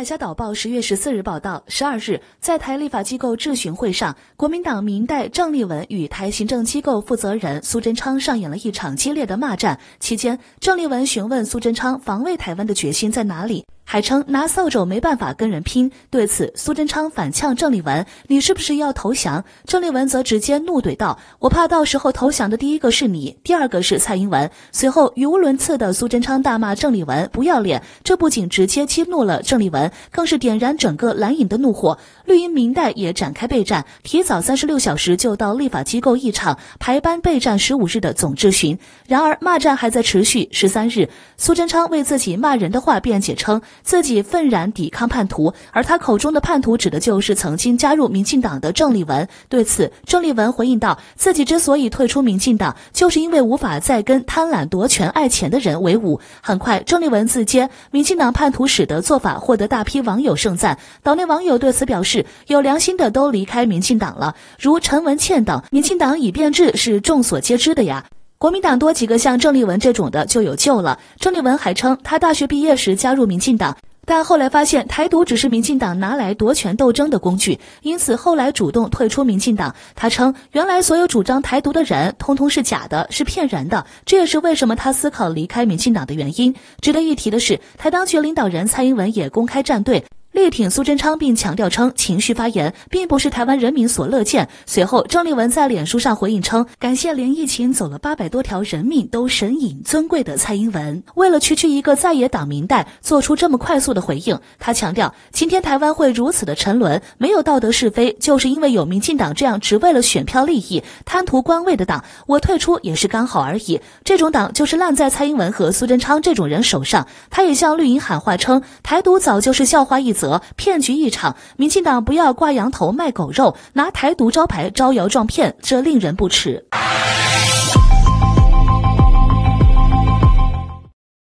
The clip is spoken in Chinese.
海峡导报十月十四日报道，十二日，在台立法机构质询会上，国民党民代郑立文与台行政机构负责人苏贞昌上演了一场激烈的骂战。期间，郑立文询问苏贞昌防卫台湾的决心在哪里。还称拿扫帚没办法跟人拼。对此，苏贞昌反呛郑丽文：“你是不是要投降？”郑丽文则直接怒怼道：“我怕到时候投降的第一个是你，第二个是蔡英文。”随后语无伦次的苏贞昌大骂郑丽文不要脸。这不仅直接激怒了郑丽文，更是点燃整个蓝营的怒火。绿营明代也展开备战，提早三十六小时就到立法机构一场排班备战十五日的总质询。然而骂战还在持续。十三日，苏贞昌为自己骂人的话辩解称。自己愤然抵抗叛徒，而他口中的叛徒指的就是曾经加入民进党的郑丽文。对此，郑丽文回应道：“自己之所以退出民进党，就是因为无法再跟贪婪夺权、爱钱的人为伍。”很快，郑丽文自揭民进党叛徒使得做法获得大批网友盛赞。岛内网友对此表示：“有良心的都离开民进党了，如陈文茜等。民进党已变质，是众所皆知的呀。”国民党多几个像郑丽文这种的就有救了。郑丽文还称，他大学毕业时加入民进党，但后来发现台独只是民进党拿来夺权斗争的工具，因此后来主动退出民进党。他称，原来所有主张台独的人通通是假的，是骗人的。这也是为什么他思考离开民进党的原因。值得一提的是，台当局领导人蔡英文也公开站队。力挺苏贞昌，并强调称情绪发言并不是台湾人民所乐见。随后，郑丽文在脸书上回应称：“感谢连疫情走了八百多条人命都神隐尊贵的蔡英文，为了区区一个在野党民代做出这么快速的回应。”他强调：“今天台湾会如此的沉沦，没有道德是非，就是因为有民进党这样只为了选票利益、贪图官位的党。我退出也是刚好而已。这种党就是烂在蔡英文和苏贞昌这种人手上。”他也向绿营喊话称：“台独早就是笑话一。”则骗局一场，民进党不要挂羊头卖狗肉，拿台独招牌招摇撞骗，这令人不齿。